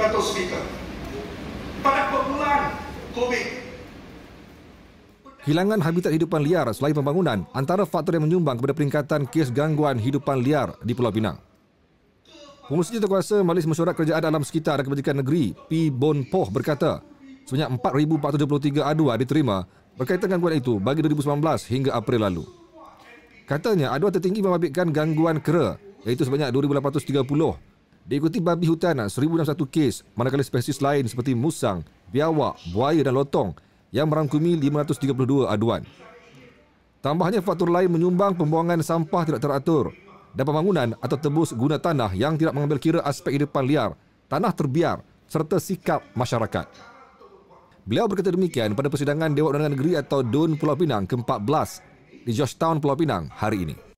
Dato' Speaker. Pada kebulan COVID, Hilangan habitat hidupan liar selain pembangunan antara faktor yang menyumbang kepada peningkatan kes gangguan hidupan liar di Pulau Pinang. Pengurusi Terkuasa Majlis Mesyuarat Kerajaan Alam Sekitar dan Kebajikan Negeri P. Bon Poh berkata sebanyak 4,473 aduan diterima berkaitan gangguan itu bagi 2019 hingga April lalu. Katanya aduan tertinggi membabitkan gangguan kera iaitu sebanyak 2,830. Diikuti babi hutan 1,001 kes, manakala spesies lain seperti musang, biawak, buaya dan lotong yang merangkumi 532 aduan. Tambahnya faktor lain menyumbang pembuangan sampah tidak teratur dan pembangunan atau tebus guna tanah yang tidak mengambil kira aspek hidupan liar, tanah terbiar serta sikap masyarakat. Beliau berkata demikian pada persidangan Dewan Undangan Negeri atau DUN Pulau Pinang ke-14 di Georgetown Pulau Pinang hari ini.